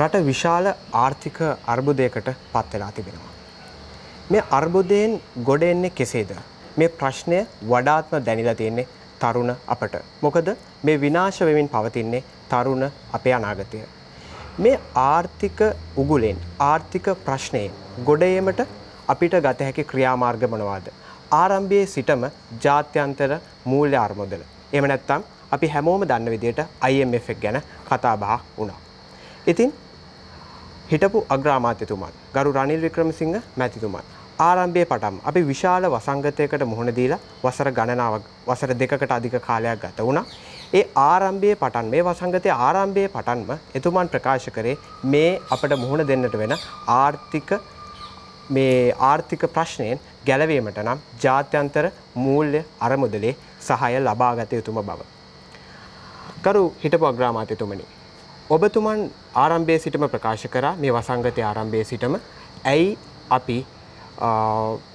රට විශාල ආර්ථික අර්බුදයකට පත් වෙලා තිබෙනවා. මේ අර්බුදයෙන් ගොඩ එන්නේ කෙසේද? මේ ප්‍රශ්නය වඩාත්ම දැනිලා තියෙන්නේ තරුණ අපට. මොකද මේ විනාශ වෙමින් පවතින්නේ තරුණ අපේ අනාගතය. මේ ආර්ථික උගුලෙන් ආර්ථික ප්‍රශ්නයෙන් ගොඩයීමට අපිට ගත හැකි ක්‍රියාමාර්ග මොනවාද? ආරම්භයේ සිටම ජාත්‍යන්තර මූල්‍ය අරමුදල. එහෙම නැත්නම් අපි හැමෝම දන්න විදිහට IMF ගැන කතා බහ වුණා. ඉතින් හිටපු අග්‍රාමාත්‍යතුමන් ගරු රනිල් වික්‍රමසිංහ මැතිතුමන් ආරම්භයේ පටන් අපි විශාල වසංගතයකට මුහුණ දීලා වසර ගණනාවක් වසර දෙකකට අධික කාලයක් ගත වුණා. ඒ ආරම්භයේ පටන් මේ වසංගතයේ ආරම්භයේ පටන්ම එතුමන් ප්‍රකාශ කරේ මේ අපට මුහුණ දෙන්නට වෙන ආර්ථික මේ ආර්ථික ප්‍රශ්නයෙන් ගැලවීමට නම් ජාත්‍යන්තර මූල්‍ය අරමුදලේ සහාය ලබාගත යුතුම බව. ගරු හිටපු අග්‍රාමාත්‍යතුමනි ඔබතුමන් ආරම්භයේ සිටම ප්‍රකාශ කරා මේ වසංගතය ආරම්භයේ සිටම ඇයි අපි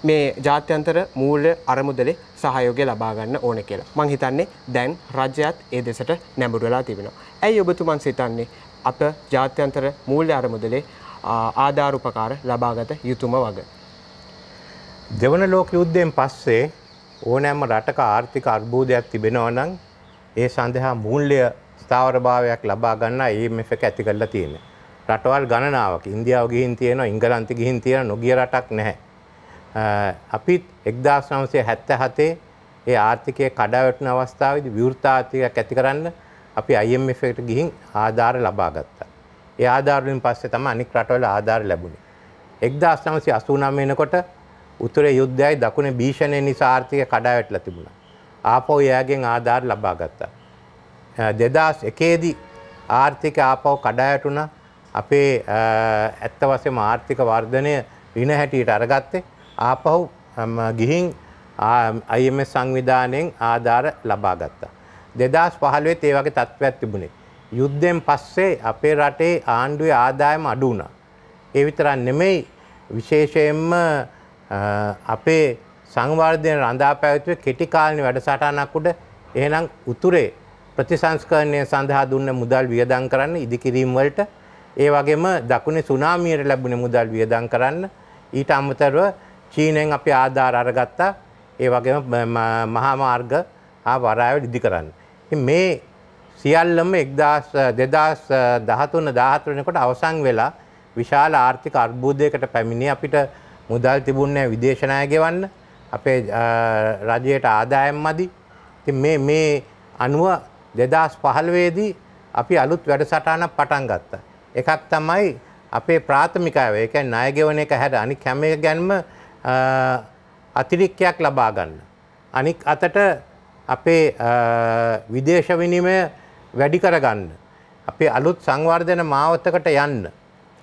මේ ජාත්‍යන්තර මූල්‍ය අරමුදලේ සහයෝගය ලබා ගන්න ඕන කියලා. මං හිතන්නේ දැන් රජයත් ඒ දෙසට නැඹුරු වෙලා තිබෙනවා. ඇයි ඔබතුමන් සිතන්නේ අප ජාත්‍යන්තර මූල්‍ය අරමුදලේ ආධාරඋපකාර ලබාගත යුතුම වග. දෙවන ලෝක යුද්ධයෙන් පස්සේ ඕනෑම රටක ආර්ථික අර්බූදයක් තිබෙනවා නම් ඒ සඳහා මූල්‍ය ස්ථාවර භාවයක් ලබා ගන්න IMF එක ඇති කරලා තියෙන්නේ. රටවල් ගණනාවක් ඉන්දියාව ගිහින් තියෙනවා, ඉංගලන්තෙ ගිහින් තියෙනවා, නොගිය රටක් නැහැ. අපිත් 1977 ඒ ආර්ථිකය කඩාවැටෙන අවස්ථාවේදී විවෘත ආර්ථිකයක් ඇති කරන්න අපි IMF එකට ගිහින් ආධාර ලබා ගත්තා. ඒ ආධාර වලින් පස්සේ තමයි අනික් රටවල ආධාර ලැබුණේ. 1989 වෙනකොට උතුරේ යුද්ධයයි දකුණේ භීෂණය නිසා ආර්ථිකය කඩාවැටලා තිබුණා. ආපහු එයාගෙන් ආධාර ලබා ගත්තා. දෙදස් එකේදී ආර්ථික ආපව් කඩායටුන අපේ ඇත්ත වසම ආර්ථික වර්ධනය රින හැටියට අරගත්තේ ආපහු ගිහින් අයම සංවිධානයෙන් ආධාර ලබා ගත්තා. දෙදස් පහළුවේ ඒ වගේ තත්ත්වයක් තිබුණේ. යුද්ධයෙන් පස්සේ අපේ රටේ ආණ්ඩුවේ ආදායම අඩු වුණා. ඒ විතරක් නෙමෙයි විශේෂයෙන්ම අපේ සංවර්ධන රඳා පැවතුවේ කෙටි කාලින වැඩසටහනක් උඩ එහෙනම් උතුරේ ප්‍රතිසංස්කරණය සඳහා දුන්න මුදල් වියදම් කරන්න ඉදිකිරීම් වලට ඒ වගේම දකුණේ සුනාමියට ලැබුණ මුදල් වියදම් කරන්න ඊට අමතරව චීනෙන් අපි ආධාර අරගත්තා ඒ වගේම මහා මාර්ග හා වරායවල ඉදි කරන්න. මේ සියල්ලම 2013 14 වෙනකොට අවසන් වෙලා විශාල ආර්ථික අර්බුදයකට පැමිණි අපිට මුදල් තිබුණේ විදේශ ණය ගෙවන්න අපේ රජයට ආදායම් මදි. ඉතින් මේ මේ අනුව දෙදස් පහළවේදී අපි අලුත් වැඩසටාන පටන් ගත්ත. එකක් තමයි අපේ ප්‍රාථමිකාව එක ණයගෙවන එක හැර අනික් හැම ගැන්ම අතිරික්කයක් ලබා ගන්න. අනික් අතට අපේ විදේශ විනිමය වැඩි කරගන්න. අපේ අලුත් සංවර්ධන මාවතකට යන්න.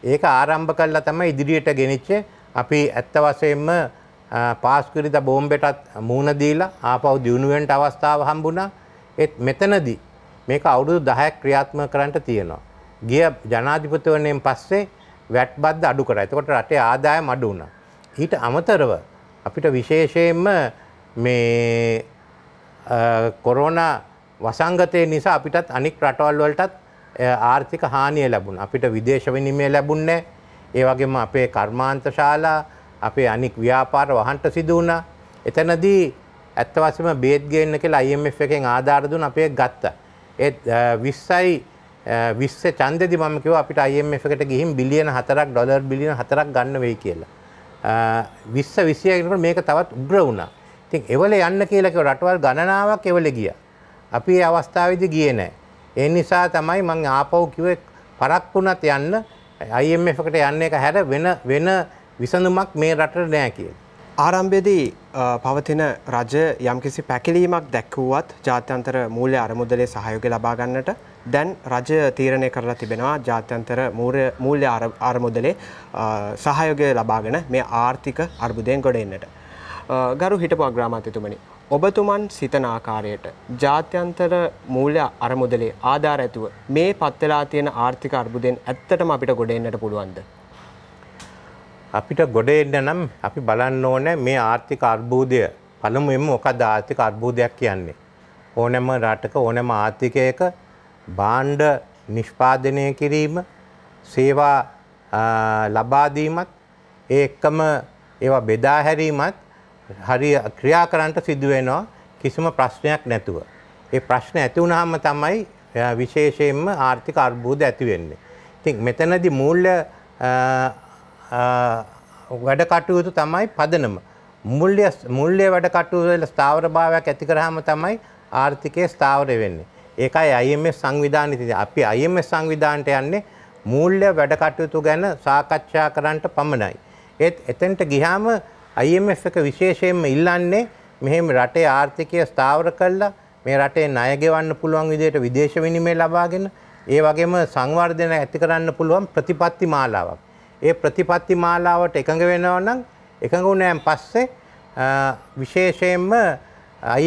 ඒක ආරම්භ කළා තමයි ඉදිරියට ගෙනිච්ච අපි ඇත්ත වශයෙන්ම පාස්කිරිද බෝම්බෙටත් මූණ දීලා ආපහු දියුණුවෙන්ට අවස්ථාව හම්බුණා. ඒත් මෙතනදී මේක අවුරුදු 10ක් ක්‍රියාත්මක කරන්න තියෙනවා. ගිය ජනාධිපතිවරණයෙන් පස්සේ වැට් බද්ද අඩු කරා. එතකොට රටේ ආදායම අඩු වුණා. ඊට අමතරව අපිට විශේෂයෙන්ම මේ කොරෝනා වසංගතය නිසා අපිටත් අනික් රටවල් වලටත් ආර්ථික හානිය ලැබුණා. අපිට විදේශ විනිමය ලැබුණේ නැහැ. ඒ වගේම අපේ කර්මාන්ත ශාලා අපේ අනික් ව්‍යාපාර වහන්ට සිදු වුණා. එතනදී ඇත්ත වශම බේත් ගේන්න කියලා IMF එකෙන් ආධාර දුන්න අපේ ගත්ත. ඒත් 20යි 20 ඡන්දෙදි මම කිව්වා අපිට IMF එකට ගිහින් බිලියන 4ක් ඩොලර් බිලියන 4ක් ගන්න වෙයි කියලා. 20 21 වෙනකොට මේක තවත් උග්‍ර වුණා. ඉතින් එවලේ යන්න කියලා කිව්ව රටවල් ගණනාවක් එවලේ ගියා. අපි ඒ අවස්ථාවේදී ගියේ නැහැ. ඒ නිසා තමයි මම ආපහු කිව්වේ පරක්කුණත් යන්න IMF එකට යන්න එක හැර වෙන වෙන විසඳුමක් මේ රටට නෑ කියලා. ආරම්භයේදී පවතින රජ යම්කිසි පැකිලීමක් දැක්වුවත් ජාත්‍යන්තර මූල්‍ය අරමුදලේ සහයෝගය ලබා ගන්නට දැන් රජය තීරණය කරලා තිබෙනවා ජාත්‍යන්තර මූල්‍ය අරමුදලේ සහයෝගය ලබාගෙන මේ ආර්ථික අර්බුදයෙන් ගොඩ එන්නට. ගරු හිටපු අග්‍රාමාත්‍යතුමනි ඔබතුමන් සිතන ආකාරයට ජාත්‍යන්තර මූල්‍ය අරමුදලේ ආධාර ඇතුව මේ පත්වෙලා තියෙන ආර්ථික අර්බුදයෙන් ඇත්තටම අපිට ගොඩ එන්නට පුළුවන්ද අපිට ගොඩ එන්න නම් අපි බලන්න ඕනේ මේ ආර්ථික අර්බුදය. පළමුවෙන්ම මොකද ආර්ථික අර්බුදයක් කියන්නේ? ඕනෑම රටක ඕනෑම ආර්ථිකයක භාණ්ඩ නිෂ්පාදනය කිරීම, සේවා ලබා දීමත්, ඒ එක්කම ඒවා බෙදා හැරීමත් හරි ක්‍රියා කරන්නට සිදු වෙනවා කිසිම ප්‍රශ්නයක් නැතුව. ඒ ප්‍රශ්න ඇති වුනහම තමයි විශේෂයෙන්ම ආර්ථික අර්බුද ඇති වෙන්නේ. ඉතින් මෙතනදී මූල්‍ය වැඩ කටයුතු තමයි පදනම. මුල්්‍ය මුල්්‍ය වැඩ කටයුතුවල ස්ථාවරභාවයක් ඇති කරහම තමයි ආර්ථිකය ස්ථාවරය වෙන්නේ. ඒකයි IMF සංවිධානය තියෙන්නේ. අපි IMF සංවිධානයට යන්නේ මූල්‍ය වැඩ කටයුතු ගැන සාකච්ඡා කරන්නට පමණයි. ඒත් එතෙන්ට ගියාම IMF එක විශේෂයෙන්ම ඉල්ලන්නේ මෙහෙම රටේ ආර්ථිකය ස්ථාවර කළා මේ රටේ ණය ගෙවන්න පුළුවන් විදිහට විදේශ විනිමය ලබාගෙන ඒ වගේම සංවර්ධන ඇති කරන්න පුළුවන් ප්‍රතිපත්ති මාලාවක්. ඒ ප්‍රතිපත්ති මාලාවට එකඟ වෙනවා නම් එකඟ වුණාන් පස්සේ විශේෂයෙන්ම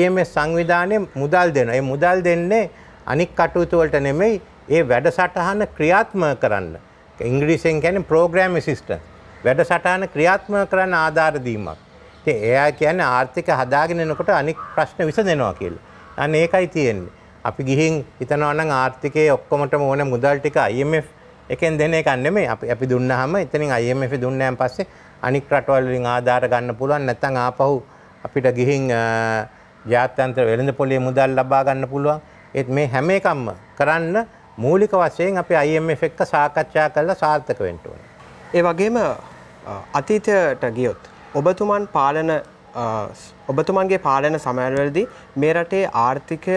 IMS සංවිධානයේ මුදල් දෙනවා. ඒ මුදල් දෙන්නේ අනික් කටයුතු වලට නෙමෙයි ඒ වැඩසටහන ක්‍රියාත්මක කරන්න. ඉංග්‍රීසියෙන් කියන්නේ ප්‍රෝග්‍රෑම් ඇසිස්ටන්ට්. වැඩසටහන ක්‍රියාත්මක කරන්න ආධාර දීමක්. ඉතින් එයා කියන්නේ ආර්ථික හදාගෙන එනකොට අනික් ප්‍රශ්න විසඳෙනවා කියලා. අන්න ඒකයි තියෙන්නේ. අපි ගිහින් හිතනවා නම් ආර්ථිකයේ ඔක්කොමටම ඕන මුදල් ටික IMF එකෙන් දෙන එකක් නෙමෙයි අපි අපි දුන්නාම එතනින් IMF දුන්නාන් පස්සේ අනික් රටවල් වලින් ආධාර ගන්න පුළුවන් නැත්නම් ආපහු අපිට ගිහින් ජාත්‍යන්තර වෙළඳ පොලේ මුදල් ලබා ගන්න පුළුවන්. ඒත් මේ හැම එකක්ම කරන්න මූලික වශයෙන් අපි IMF එක්ක සාකච්ඡා කරලා සාර්ථක වෙන්න ඕනේ. ඒ වගේම අතීතයට ගියොත් ඔබතුමන් පාලන ඔබතුමන්ගේ පාලන සමයවලදී මේ රටේ ආර්ථික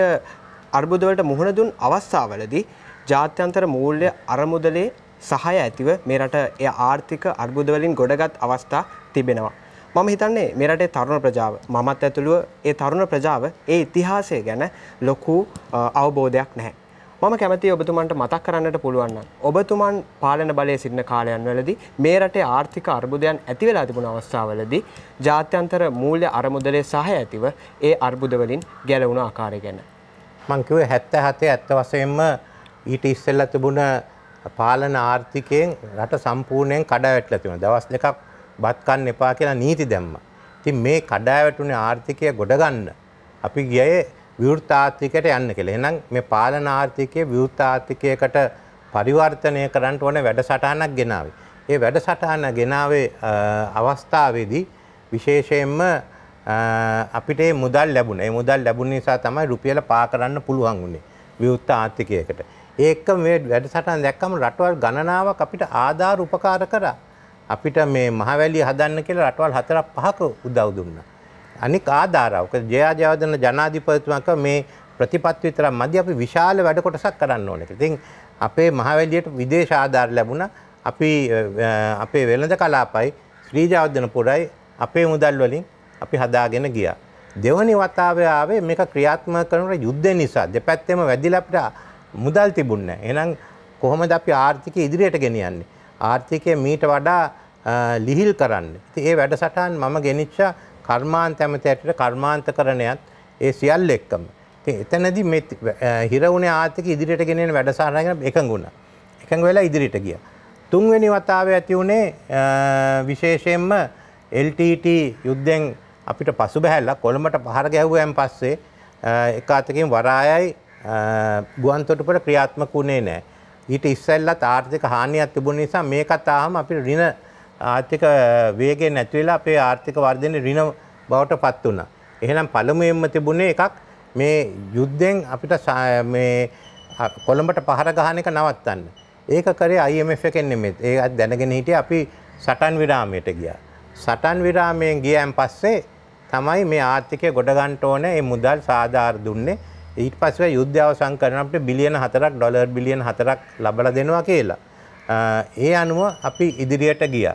අර්බුදවලට මුහුණ දුන් අවස්ථාවලදී ජාත්‍යන්තර මූල්‍ය අරමුදලේ සහය ඇතිව මේ රට එය ආර්ථික අර්බුදවලින් ගොඩගත් අවස්ථා තිබෙනවා. මම හිතන්නේ මේ රටේ තරුණ ප්‍රජාව මමත් ඇතුළුව ඒ තරුණ ප්‍රජාව ඒ ඉතිහාසය ගැන ලොකු අවබෝධයක් නැහැ. මම කැමති ඔබතුමන්ට මතක් කරන්නට පුළුවන් නම් ඔබතුමන් පාලන බලයේ සිටින කාලයන් වලදී මේ රටේ ආර්ථික අර්බුදයන් ඇති වෙලා තිබුණ අවස්ථාවලදී ජාත්‍යන්තර මූල්‍ය අරමුදලේ සහය ඇතිව ඒ අර්බුද වලින් ගැලවුණු ආකාරය ගැන මම කිව්වේ 77 ඇත්ත වශයෙන්ම ඊට ඉස්සෙල්ලා තිබුණ පාලන ආර්ථිකයෙන් රට සම්පූර්ණයෙන් කඩාවැටලා තිබුණා. දවස් දෙකක් බත් කන්න එපා කියලා නීති දැම්මා. ඉතින් මේ කඩාවැටුනේ ආර්ථිකය ගොඩ ගන්න අපි ගියේ විවෘත ආර්ථිකයට යන්න කියලා. එහෙනම් මේ පාලන ආර්ථිකය විවෘත ආර්ථිකයකට පරිවර්තනය කරන්න ඕන වැඩසටහනක් ගෙනාවේ. ඒ වැඩසටහන ගෙනාවේ අවස්ථාවේදී විශේෂයෙන්ම අපිට මුදල් ලැබුණා. ඒ මුදල් ලැබුණ නිසා තමයි රුපියල පා කරන්න පුළුවන් වුණේ විවෘත ආර්ථිකයකට. ඒක මේ වැඩසටහන් දැක්කම රටවල් ගණනාවක් අපිට ආධාර උපකාර කරා. අපිට මේ මහවැලිය හදන්න කියලා රටවල් හතරක් පහක උදව් දුන්නා. අනික ආධාරවක ජයජයවර්ධන ජනාධිපතිතුමා මේ ප්‍රතිපත්ති විතරක් මැදි අපි විශාල වැඩ කොටසක් කරන්න ඕනේ කියලා. ඉතින් අපේ මහවැලියට විදේශ ආධාර ලැබුණා. අපි අපේ වෙළඳ කලාපයි ශ්‍රීජයවර්ධනපුරයි අපේ මුදල් වලින් අපි හදාගෙන ගියා. දෙවනි වතාවේ ආවේ මේක ක්‍රියාත්මක කරන යුද්ධය නිසා දෙපැත්තෙම වැදිලා අපිට මුදල් තිබුන්න. එනම් කොහොමද අපි ආර්ථිකය ඉදිරියට ගෙනියන්නේ. ආර්ථිකය මීට වඩා ලිහිල් කරන්න. ති ඒ වැඩසටහන් මම ගෙනිච්ච කර්මාන්ත ඇමතයට කර්මාන්ත කරණයත් ඒ සියල් එක්කම. එතනද හිරවුණ ආර්ථික ඉදිරියට ගෙනෙන වැඩසාරගෙන එකගුණ. එකඟ වෙලා ඉදිරිට ගිය. තුන්වෙනි වතාව ඇති වුණේ විශේෂයෙන්ම LTT යුද්ධෙන් අපිට පසු බැහැල්ලා කොළඹට පහර ගැහුවයන් පස්සේ එක අතකින් වරායයි ගුවන් තොටුපට ක්‍රියාත්මක වුණේ නැහැ. ඊට ඉස්සෙල්ලත් ආර්ථික හානියක් තිබුණ නිසා මේකත් ආවම අපේ ඍණ ආර්ථික වේගය නැති වෙලා අපේ ආර්ථික වර්ධනය ඍණ බවට පත් වුණා. එහෙනම් පළමුවෙන්ම තිබුණේ එකක් මේ යුද්ධෙන් අපිට මේ කොළඹට පහර ගහන එක නවත්තන්න. ඒක කරේ IMF එකෙන් නෙමෙයි. ඒකත් දැනගෙන හිටියේ අපි සටන් විරාමයට ගියා. සටන් විරාමයෙන් ගියන් පස්සේ තමයි මේ ආර්ථිකය ගොඩ ගන්න ඕනේ මේ මුදල් සාධාර දුන්නේ. ඊට පස්සේ යුද්ධාවසන් කරන අපිට බිලියන 4ක් ඩොලර් බිලියන 4ක් ලබලා දෙනවා කියලා. ඒ අනුව අපි ඉදිරියට ගියා.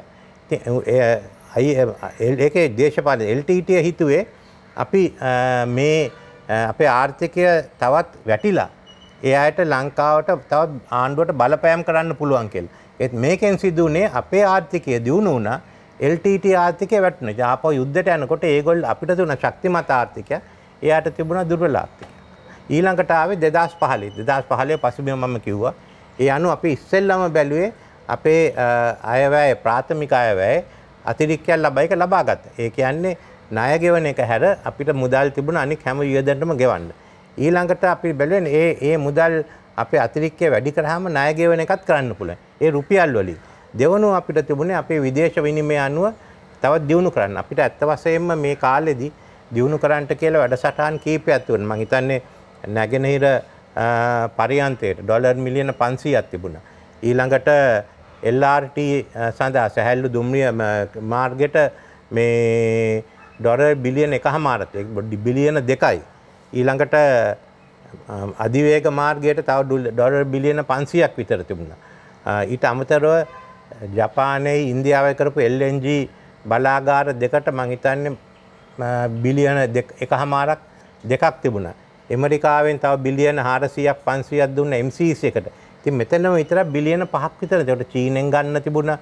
ඉතින් ඒකේ දේශපාලන LTT හිතුවේ අපි මේ අපේ ආර්ථිකය තවත් වැටිලා ඒ අයට ලංකාවට තවත් ආණ්ඩුවට බලපෑම් කරන්න පුළුවන් කියලා. ඒත් මේකෙන් සිදු වුණේ අපේ ආර්ථිකය දියුණු වුණා. LTT ආර්ථිකය වැටුණා. ආපහු යුද්ධයට යනකොට ඒගොල්ල අපිට දුන්න ශක්තිමත් ආර්ථිකය එයාට තිබුණා දුර්වල ආර්ථිකය. ඊළඟට ආවේ 2015 2015 පසුබිම මම කිව්වා ඒ අනුව අපි ඉස්සෙල්ලම බැලුවේ අපේ අයවැය ප්‍රාථමික අයවැය අතිරික්කයක් ලබා එක ලබා ගත්තා. ඒ කියන්නේ ණය ගෙවන එක හැර අපිට මුදල් තිබුණ අනික් හැම වියදමකටම ගෙවන්න. ඊළඟට අපි බැලුවේ ඒ ඒ මුදල් අපේ අතිරික්කය වැඩි කරාම ණය ගෙවන එකත් කරන්න පුළුවන්. ඒ රුපියල් වලින්. දෙවනුව අපිට තිබුණේ අපේ විදේශ විනිමය අනුව තවත් දියුණු කරන්න. අපිට ඇත්ත වශයෙන්ම මේ කාලෙදී දියුණු කරන්නට කියලා වැඩසටහන් කීපයක් තිබුණා. මම හිතන්නේ නැගෙනහිර පරියන්තයට ඩොලර් මිලියන පන්සීයක් තිබුණ. ඊළඟට එල්RT සඳහා සැහැල්ලු දුම්රිය මාර්ගෙට මේ ඩොර බිලියන එක හමාරතය බිලියන දෙකයි. ඊළඟට අධිවේග මාර්ගයට තව ඩොර් බිලියන පන්සියක් විතර තිබුණ. ඊට අමතරව ජපානයේ ඉන්දියාව කරපු එල්ලජ බලාගාර දෙකට මහිතන්න බිලියන එක හමාරක් දෙකක් තිබුණා. එමරිකාවෙන් තව බිලියන 400ක් 500ක් දුන්න MCC එකට. ඉතින් මෙතනම විතර බිලියන 5ක් විතර. ඒකට චීනෙන් ගන්න තිබුණා,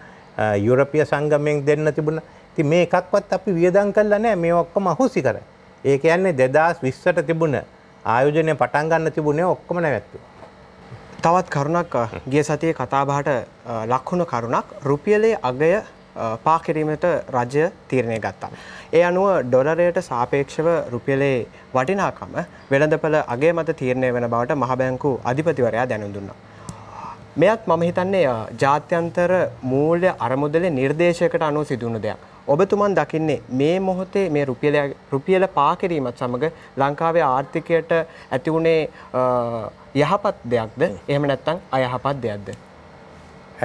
යුරෝපීය සංගමයෙන් දෙන්න තිබුණා. ඉතින් මේ එකක්වත් අපි වියදම් කළා නැහැ. මේ ඔක්කොම අහුසි කරා. ඒ කියන්නේ 2020ට තිබුණ ආයෝජනය පටන් ගන්න තිබුණේ ඔක්කොම නැවැත්තුවා. තවත් කරුණක් ගිය සතියේ කතාබහට ලක්හුණු කරුණක් රුපියලේ අගය පාකිරීමට රජය තීරණය ගත්තා. ඒ අනුව ඩොලරයට සාපේක්ෂව රුපියලේ වටිනාකම වෙළඳපළ අගේ මත තීරණය වෙන බවට මහබැංකු අධිපතිවරයා දැනුම් දුන්නා. මෙයත් මම හිතන්නේ ජාත්‍යන්තර මූල්‍ය අරමුදලේ නිර්දේශයකට අනුව සිදුවුණු දෙයක්. ඔබතුමන් දකින්නේ මේ මොහොතේ මේ රුපියල රුපියල පාකිරීමත් සමග ලංකාවේ ආර්ථිකයට ඇති වුණේ යහපත් දෙයක්ද? එහෙම නැත්නම් අයහපත් දෙයක්ද?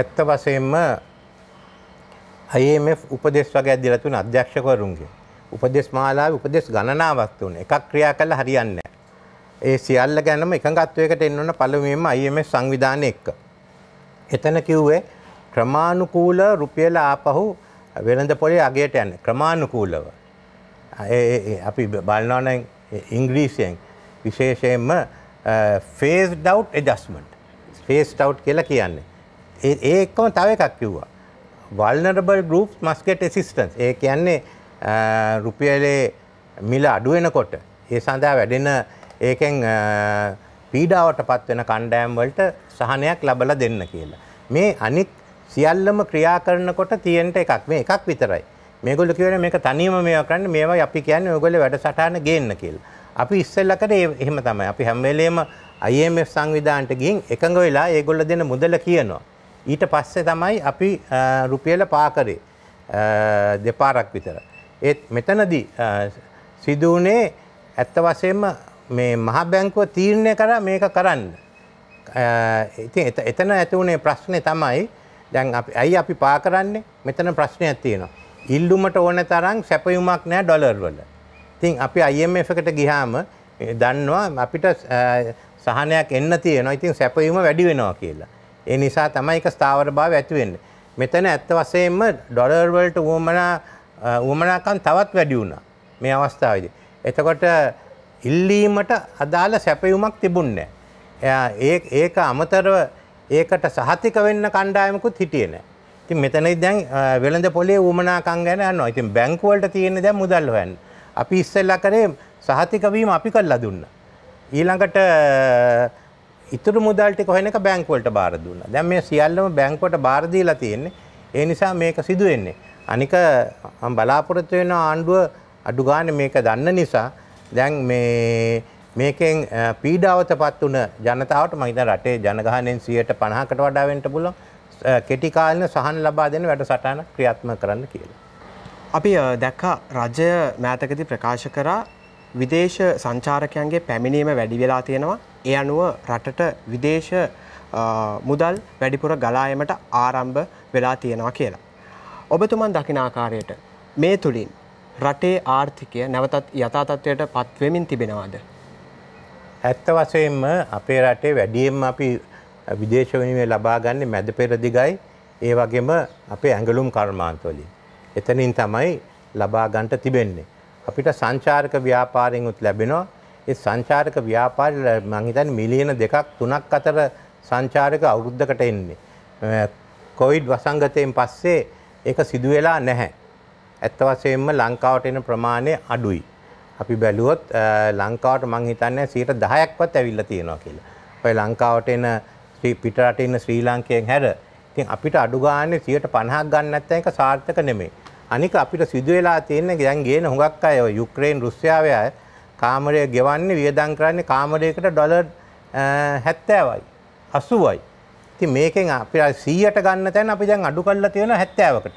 ඇත්ත වශයෙන්ම IMF උපදේශ වගේ ඇදලා තුන අධ්‍යක්ෂකවරුන්ගේ උපදෙස් මාලාවේ උපදෙස් ගණනාවක් තුනේ. එකක් ක්‍රියා කළා හරියන්නේ නැහැ. ඒ සියල්ල ගැනම එකඟත්වයකට එන්න ඕන පළමුවෙන්ම IMF සංවිධානය එක්ක. එතන කිව්වේ ක්‍රමානුකූල රුපියල ආපහු වෙළඳ පොලේ අගයට යන්න ක්‍රමානුකූලව. අපි බලනවන ඉංග්‍රීසියෙන් විශේෂයෙන්ම ෆේස් ඩව් එජස්මට් ෆේස් ටව් කියලා කියන්නේ. ඒ එක්කම තව එකක් කිව්වා. වල්නරබල් ගරුප් මස්කෙට් එසිස්ටන්ස් ඒ කියන්නේ රුපියලේ මිල අඩුවෙනකොට ඒ සඳහා වැඩෙන ඒකෙන් පීඩාවට පත්වෙන කණ්ඩෑම් වලට සහනයක් ලබලා දෙන්න කියලා. මේ අනික් සියල්ලම ක්‍රියා කරනකොට තියෙන එකක් මේ එකක් විතරයි. මේගොල්ලෝ කියන්නේ මේක තනියම මේවා කරන්න මේවා අපි කියන්නේ ඔයගොල්ලෝ වැඩසටහන ගේන්න කියලා. අපි ඉස්සෙල්ලා කරේ එහෙම තමයි. අපි හැම වෙලේම IMF සංවිධානයට ගිහින් එකඟ වෙලා ඒගොල්ලෝ දෙන මුදල කියනවා. ඊට පස්සේ තමයි අපි රුපියල පා කරේ දෙපාරක් විතර. ඒත් මෙතනදී සිදුවනේ ඇත්ත වශයෙන්ම මේ මහ බැංකුව තීරණය කර මේක කරන්න. ඉතින් එතන ඇති වුණේ ප්‍රශ්නේ තමයි දැන් අපි ඇයි අපි පා කරන්නේ මෙතන ප්‍රශ්නයක් තියෙනවා. ඉල්ලුමට ඕන තරම් සැපයුමක් නැහැ ඩොලර් වල. ඉතින් අපි IMF එකට ගියාම දන්නවා අපිට සහනයක් එන්න තියෙනවා. ඉතින් සැපයුම වැඩි වෙනවා කියලා. ඒ නිසා තමයි ඒක ස්ථාවර භාවය ඇති වෙන්නේ. මෙතන ඇත්ත වශයෙන්ම ඩොලර් වලට වුවමනා උවමනාකම් තවත් වැඩි වුණා මේ අවස්ථාවේදී. එතකොට ඉල්ලීමට අදාළ සැපයුමක් තිබුණේ නැහැ. ඒක අමතරව ඒකට සහතික වෙන්න කණ්ඩායමකුත් හිටියේ නැහැ. ඉතින් මෙතනදී දැන් වෙළඳ පොලේ උවමනාකම් ගැන යනවා. ඉතින් බැංකුවලට තියෙන දැන් මුදල් හොයන්න. අපි ඉස්සෙල්ලා කරේ සහතික වීම අපි කළා දුන්නා. ඊළඟට ඉතුරු මුදල් ටික හොයන එක බැංකුවලට බාර දුන්නා. දැන් මේ සියල්ලම බැංකුවට බාර දීලා තියෙන්නේ. ඒ නිසා මේක සිදු වෙන්නේ. අනික බලාපොරොත්තු වෙන ආණ්ඩුව අඩු ගානේ මේක දන්න නිසා දැන් මේ මේකෙන් පීඩාවටපත් වුණ ජනතාවට මම හිතන රටේ ජනගහණයෙන් 150කට වඩා වෙන්න පුළුවන් කෙටි කාලින සහන් ලබා දෙන වැඩසටහන ක්‍රියාත්මක කරන්න කියලා. අපි දැක්කා රජය මෑතකදී ප්‍රකාශ කරා විදේශ සංචාරකයන්ගේ පැමිණීම වැඩි වෙලා තියෙනවා. ඒ අනුව රටට විදේශ මුදල් වැඩිපුර ගලායමට ආරම්භ වෙලා තියෙනවා කියලා. ඔබතුමන් දකිනාකාරයට මේ තුළින් රටේ ආර්ථිකය නැවතත් යථාතත්වයට පත්වමින් තිබෙනවාද. ඇත්ත වසයෙන්ම අපේ රටේ වැඩියෙන් අපි විදේශවනීමේ ලබාගන්නේ මැද පෙරදිගයි ඒ වගේම අපේ ඇඟලුම් කර්මාන්තවලින්. එතනින් තමයි ලබාගන්ට තිබෙන්නේ. අපිට සංචාරක ව්‍යාපාරයෙන්ුත් ලැබෙනවා ඒ සංචාරක ව්‍යාපාරි මංහිතන් මිලියන දෙකක් තුනක් අතර සංචාරක අවුරුද්ධකට එන්නේ. කොයිඩ් වසංගතයෙන් පස්සේ ඒක සිදු වෙලා නැහැ. ඇත්ත වශයෙන්ම ලංකාවට එන ප්‍රමාණය අඩුයි. අපි බැලුවොත් ලංකාවට මං හිතන්නේ 10%ක්වත් ඇවිල්ලා තියෙනවා කියලා. ඔය ලංකාවට එන පිටරට ඉන්න ශ්‍රී ලංකයෙන් හැර ඉතින් අපිට අඩු ගානේ 50%ක් ගන්න නැත්නම් ඒක සාර්ථක නෙමෙයි. අනික අපිට සිදු වෙලා තියෙන දැන් ගේන හුඟක් අය ඔය යුක්‍රේන් රුසියාවේ අය කාමරය ගෙවන්නේ වියදම් කරන්නේ කාමරයකට ඩොලර් 70යි 80යි. ඉතින් මේකෙන් අපි 100ට ගන්න තැන අපි දැන් අඩු කරලා තියෙනවා 70කට.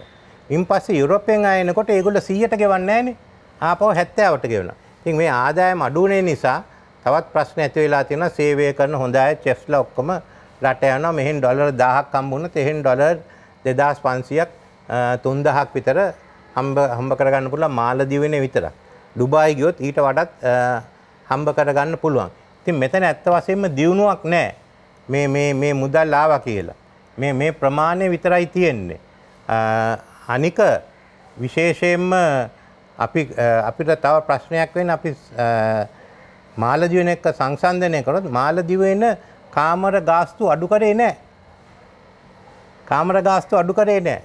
ඉන් පස්සේ යුරෝපයෙන් ආය එනකොට ඒගොල්ලෝ 100ට ගෙවන්නේ නැහනේ. ආපහු 70ට ගෙවනවා. ඉතින් මේ ආදායම අඩු වෙන නිසා තවත් ප්‍රශ්න ඇති වෙලා තියෙනවා සේවය කරන හොඳ අය චෙෆ්ස්ලා ඔක්කොම රට යනවා. මෙහෙන් ඩොලර් 1000ක් හම්බ වුණොත් එහෙන් ඩොලර් 2500ක් 3000ක් විතර හම්බ හම්බ කරගන්න පුළුවන් මාලදීවනේ විතරක්. ඩුබායි ගියොත් ඊට වඩාත් හම්බ කරගන්න පුළුවන්. ඉතින් මෙතන ඇත්ත වශයෙන්ම දියුණුවක් නැහැ. මේ මේ මේ මුදල් ආවා කියලා. මේ මේ ප්‍රමාණය විතරයි තියෙන්නේ. අනික විශේෂයෙන්ම අපි අපිට තව ප්‍රශ්නයක් වෙන අපි මාලදිවයින එක්ක සංසන්දනය කරොත් මාලදිවයින කාමර ගාස්තු අඩු කරේ නැහැ. කාමර ගාස්තු අඩු කරේ නැහැ.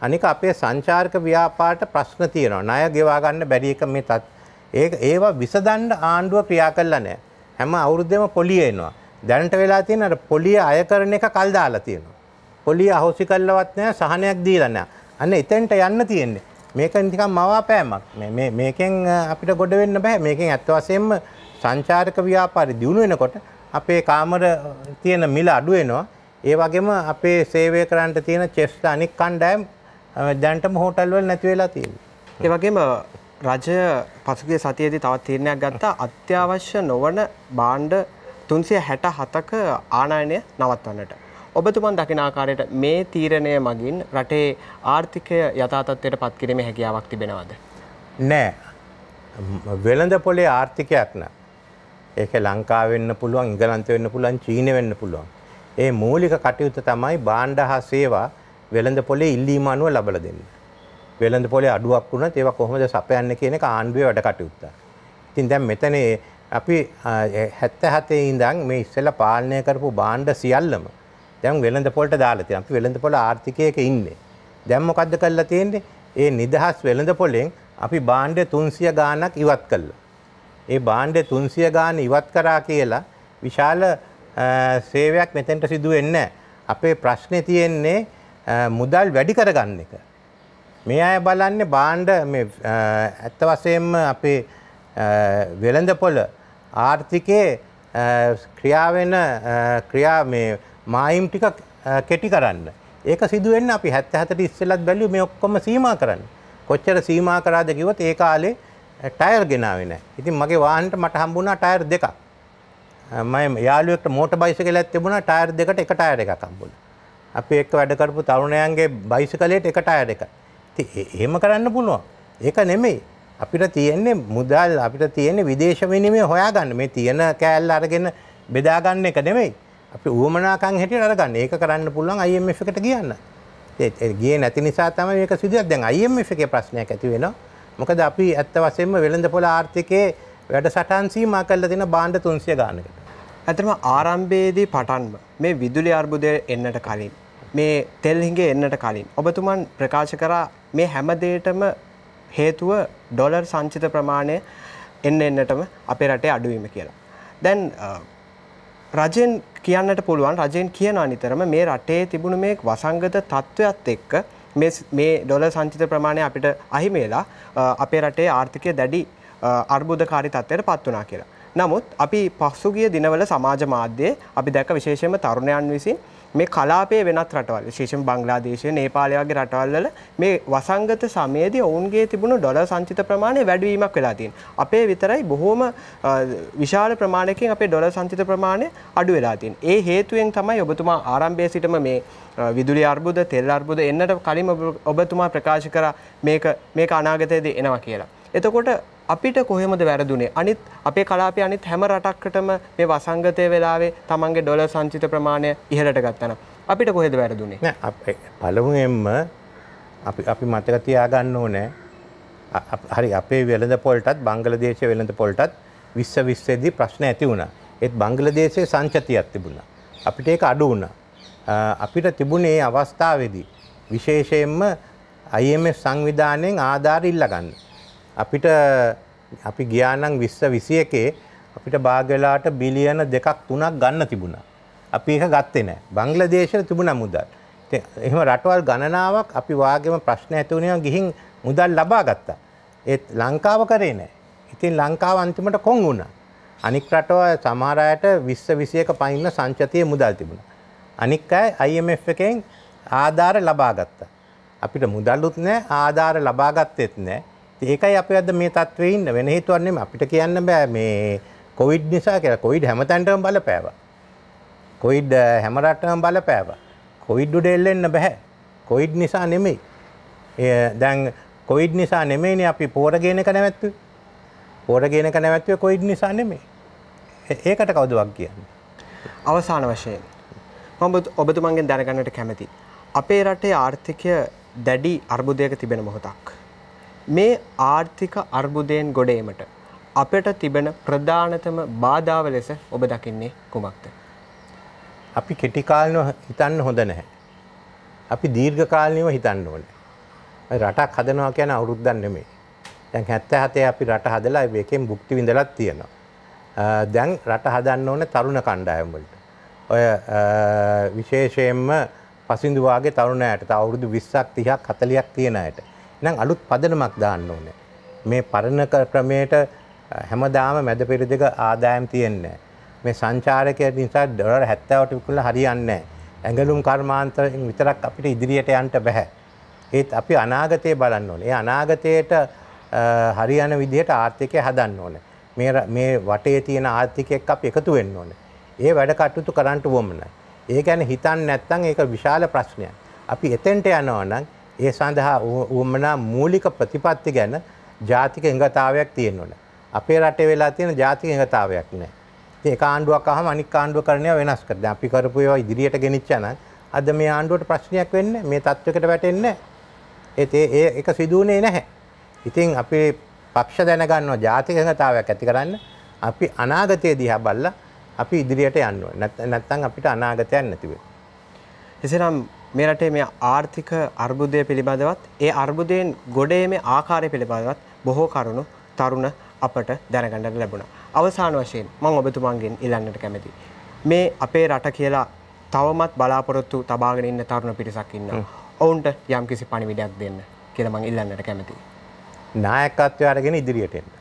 අනික අපේ සංචාරක ව්‍යාපාරට ප්‍රශ්න තියෙනවා. ණය ගෙවා ගන්න බැරි එක මේ තත් ඒක ඒවා විසඳන්න ආණ්ඩුව ක්‍රියා කළා නැහැ. හැම අවුරුද්දෙම පොලිය එනවා. දැනට වෙලා තියෙන අර පොලිය අය කරන එක කල් දාලා තියෙනවා. පොලිය අහෝසි කළවත් නැහැ සහනයක් දීලා නැහැ. අන්න එතෙන්ට යන්න තියෙන්නේ. මේක නිකන් මවාපෑමක්. මේ මේ මේකෙන් අපිට ගොඩ වෙන්න බෑ. මේකෙන් ඇත්ත වශයෙන්ම සංචාරක ව්‍යාපාරය දියුණු වෙනකොට අපේ කාමර තියෙන මිල අඩු වෙනවා. ඒ වගේම අපේ සේවය කරන්න තියෙන චෙස් අනික් කණ්ඩායම් දැනටම හෝටල් වල නැති වෙලා තියෙනවා. ඒ වගේම රජය පසුගිය සතියේදී තවත් තීරණයක් ගත්තා අත්‍යවශ්‍ය නොවන භාණ්ඩ තුන්සිය හැට හතක ආනායනය නවත්වන්නට. ඔබතුමන් දකින ආකාරයට මේ තීරණය මගින් රටේ ආර්ථිකය යථාතත්වයට පත්කිරීම හැකියාවක් තිබෙනවද. නෑ වෙළඳ පොලේ ආර්ථිකයක් නෑ. ඒක ලංකාවෙන්න පුළුවන් ඉගලන්ත වෙන්න පුළුවන් චීන වෙන්න පුළුවන්. ඒ මූලික කටයුත්ත තමයි බාණ්ඩ හා සේවා වෙළඳ පොලේ ඉල්ලීම අනුව ලබල දෙන්න. වෙළඳ පොලේ අඩුවක් වුණත් ඒවා කොහොමද සපයන්නේ කියන එක ආණ්ඩුවේ වැඩ කටයුත්ත. ඉතින් දැන් මෙතන අපි හැත්ත හතේ ඉඳන් මේ ඉස්සෙල්ලා පාලනය කරපු බාණ්ඩ සියල්ලම දැන් වෙළඳ පොලට දාලා තියෙනවා. අපි වෙළඳ පොල ආර්ථිකයක ඉන්නේ. දැන් මොකද්ද කරලා තියෙන්නේ? ඒ නිදහස් වෙළඳ පොලෙන් අපි බාණ්ඩ 300 ගාණක් ඉවත් කළා. ඒ බාණ්ඩ 300 ගාණ ඉවත් කරා කියලා විශාල සේවයක් මෙතෙන්ට සිදු වෙන්නේ අපේ ප්‍රශ්නේ තියෙන්නේ මුදල් වැඩි කරගන්න එක. මේ අය බලන්නේ බාණ්ඩ මේ ඇත්ත වශයෙන්ම අපේ වෙළඳ පොළ ආර්ථිකයේ ක්‍රියාවෙන ක්‍රියා මේ මායිම් ටික කෙටි කරන්න. ඒක සිදුවෙන්න අපි 77ට ඉස්සෙල්ලත් බැලුවේ මේ ඔක්කොම සීමා කරන්න. කොච්චර සීමා කරාද කිව්වොත් ඒ කාලේ ටයර් ගෙනාවේ නැහැ. ඉතින් මගේ වාහනට මට හම්බුණා ටයර් දෙකක්. මම යාළුවෙක්ට මෝටර් බයිසිකලයක් තිබුණා ටයර් දෙකට එක ටයර් එකක් හම්බුණා. අපි එක්ක වැඩ කරපු තරුණයන්ගේ බයිසිකලයට එක ටයර් එකක්. ඉතින් එහෙම කරන්න පුළුවන්. ඒක නෙමෙයි. අපිට තියෙන්නේ මුදල් අපිට තියෙන්නේ විදේශ විනිමය හොයාගන්න මේ තියෙන කෑල්ල අරගෙන බෙදා ගන්න එක නෙමෙයි. අපි ඌමනාකම් හැටියට අරගන්න. ඒක කරන්න පුළුවන් IMF එකට කියන්න. ඒ ගියේ නැති නිසා තමයි මේක සිදුවක්. දැන් IMF එකේ ප්‍රශ්නයක් ඇති වෙනවා. මොකද අපි ඇත්ත වශයෙන්ම වෙළඳපොළ ආර්ථිකයේ වැඩසටහන් සීමා කරලා තියෙන බාණ්ඩ 300 ගානකට. ඇත්තටම ආරම්භයේදී පටන්ම මේ විදුලි අර්බුදය එන්නට කලින් මේ තෙල් හිඟේ එන්නට කලින් ඔබතුමන් ප්‍රකාශ කරා මේ හැම දෙයකටම හේතුව ඩොලර් සංචිත ප්‍රමාණය එන්න එන්නටම අපේ රටේ අඩුවීම කියලා. දැන් රජෙන් කියන්නට පුළුවන් රජයෙන් කියන අනිතරම මේ රටේ තිබුණු මේ වසංගත තත්ත්වයක්ත් එක්ක මේ ඩොල සංචිත ප්‍රමාණය අපිට අහිමේලා අපේ රටේ ආර්ථිකය දැඩි අර්බුධකාරි තත්වයට පත් වනා කියලා. නමුත් අපි පස්සුගිය දිනවල සමාජ මාධ්‍යයේ අපි දැක විශේෂම තරුණයන් විසින් මේ කලාපේ වෙනත් රටවල් ශේෂෙන් බංගලාදේශය නේපාලය වගේ රටවල්වල මේ වසංගත සමයේදී ඔවුන්ගේ තිබුණු ඩොලර් සංචිත ප්‍රමාණය වැඩිවීමක් වෙලා තියෙනවා. අපේ විතරයි බොහොම විශාල ප්‍රමාණයකින් අපේ ඩොලර් සංචිත ප්‍රමාණය අඩු වෙලා තියෙනවා. ඒ හේතුවෙන් තමයි ඔබතුමා ආරම්භයේ සිටම මේ විදුලි අර්බුද තෙල් අර්බුද එන්නට කලින් ඔබතුමා ප්‍රකාශ කරා මේක මේක අනාගතයේදී එනවා කියලා. එතකොට අපිට කොහෙමද වැරදුනේ අනිත් අපේ කලාපය අනිත් හැම රටක්කටම මේ වසංගතය වෙලාවේ තමන්ගේ ඩොල සංචිත ප්‍රමාණය ඉහලට ගත්තන අපිට කොහෙද වැරදුනේ පළමුෙන්ම අපි අපි මතක තියාගන්න ඕනෑ හරි අපේ වෙළඳ පොල්ටත් බංගලදේශ වෙළඳ පොල්ටත් විශ්ව විශ්වේදී ප්‍රශ්න ඇති වුණා ඒත් බංගලදේශයේ සංචතියක් තිබුණා අපිට ඒක අඩු වුණා අපිට තිබුණේ අවස්ථාවේදී විශේෂයෙන්ම IMF සංවිධානයෙන් ආධාර ඉල්ලගන්න අපිට අපි ගියානම් විස්ස විසි එකේ අපිට බාගලාට බිලියන දෙකක් තුනක් ගන්න තිබුණා. අපි ඒක ගත්තේ නෑ. බංග්ලාදේශ තිබුණා මුදල්. ඉතින් එහෙම රටවල් ගණනාවක් අපි වාගෙම ප්‍රශ්න ඇති වුණා ගිහින් මුදල් ලබා ගත්තා. ඒත් ලංකාව කරේ නෑ. ඉතින් ලංකාව අන්තිමට කොන් වුණා. අනික් රටවල් සමහර අයට 20 21 පයින්න සංචතියේ මුදල් තිබුණා. අනික් අය IMF එකෙන් ආධාර ලබා ගත්තා. අපිට මුදලුත් නෑ ආධාර ලබා ගත්තෙත් නෑ. ඒකයි අප ඇද මේ තත්වේ ඉන්න වෙන හිතුවන්නේම අපිට කියන්න බෑ මේ කොවිඩ් නිසා කියලා කොයිඩ් හැමතැන්ටම බලපෑව. කොයිඩ් හැම රටම බලපෑව. කොයිඩ් උඩ එල්ලෙන්න බෑ. කොයිඩ් නිසා නෙමෙයි. දැන් කොයිඩ් නිසා නෙමෙයිනේ අපි පෝර ගේන එක නැවැත්තුවේ. පෝර ගේන එක නැවැත්තුවේ කොයිඩ් නිසා නෙමෙයි. ඒකට කවුද වක් කියන්නේ? අවසාන වශයෙන් මම ඔබතුමන්ගෙන් දැනගන්නට කැමති. අපේ රටේ ආර්ථිකය දැඩි අර්බුදයක තිබෙන මොහොතක්. මේ ආර්ථික අර්බුදයෙන් ගොඩේමට අපට තිබෙන ප්‍රධානතම බාධාව ලෙස ඔබ දකින්නේ කුමක්ද? අපි කෙටිකාලනව හිතන්න හොඳ නැහැ. අපි දීර්ඝකාලනව හිතන්න ඕනේ. රටක් හදනවා කියන අවුරුද්දක් නෙමෙයි. දැන් 77 අපි රට හදලා ඒකෙන් භුක්ති විඳලක් තියෙනවා. දැන් රට හදන්න ඕනේ තරුණ කණ්ඩායම් වලට. ඔය විශේෂයෙන්ම පසින්දුවාගේ තරුණයට අවුරුදු 20ක් 30ක් 40ක් තියෙන අයට. නම් අලුත් පදනමක් දාන්න ඕනේ. මේ පරණ ක්‍රමයට හැමදාම මැද පෙරදිග ආදායම් තියෙන්නේ මේ සංචාරකය නිසා ඩොලර් 70ට විකුණලා හරියන්නේ ඇඟලුම් කර්මාන්තයෙන් විතරක් අපිට ඉදිරියට යන්න බෑ. ඒත් අපි අනාගතය බලන්න ඕනේ. ඒ අනාගතයට හරියන විදිහට ආර්ථිකය හදන්න ඕනේ. මේ මේ වටේ තියෙන ආර්ථිකයක් අපි එකතු වෙන්න ඕනේ. ඒ වැඩ කටයුතු කරන්න වොමනයි. ඒ ගැන හිතන්නේ නැත්නම් ඒක විශාල ප්‍රශ්නයක්. අපි එතෙන්ට යනවා නම් ඒ සඳහා උවමනා මූලික ප්‍රතිපත්ති ගැන ජාතික එඟතාවයක් තියෙන්වන. අපේ රටේ වෙලා තියෙන ජාතික එඟතාවයක් නෑ. ඒ ආණ්ඩුවක් අහම අනික් ආණ්ඩුව කරණය වෙනස් කරද අපි කරපු ඒවා ඉදිරියට ගෙනිච්චා නම් අද මේ ආණ්ඩුවට ප්‍රශ්නයක් වෙන්නේ මේ තත්වයකට වැටෙන්නේ ඒ ඒ ඒක සිදුුනේ නැහැ. ඉතින් අපේ පක්ෂ දැනගන්නවා ජාතික එඟතාවයක් ඇති කරන්න අපි අනාගතය දිහා බල්ලා අපි ඉදිරියට යන්නවා. නැත්නම් අපිට අනාගතයක් නැති වෙනවා. එසේනම් මේ රටේ මේ ආර්ථික අර්බුදය පිළිබඳවත් ඒ අර්බුදයෙන් ගොඩේ මේ ආකාරය පිළිබඳවත් බොහෝ කරුණු තරුණ අපට දැනගන්නට ලැබුණා. අවසාන වශයෙන් මම ඔබතුමන්ගෙන් ඉල්ලන්නට කැමැති. මේ අපේ රට කියලා තවමත් බලාපොරොත්තු තබාගෙන ඉන්න තරුණ පිරිසක් ඉන්නවා. ඔවුන්ට යම්කිසි පණිවිඩයක් දෙන්න කියලා මම ඉල්ලන්නට කැමැතියි. නායකත්වයට අරගෙන ඉදිරියට එන්න.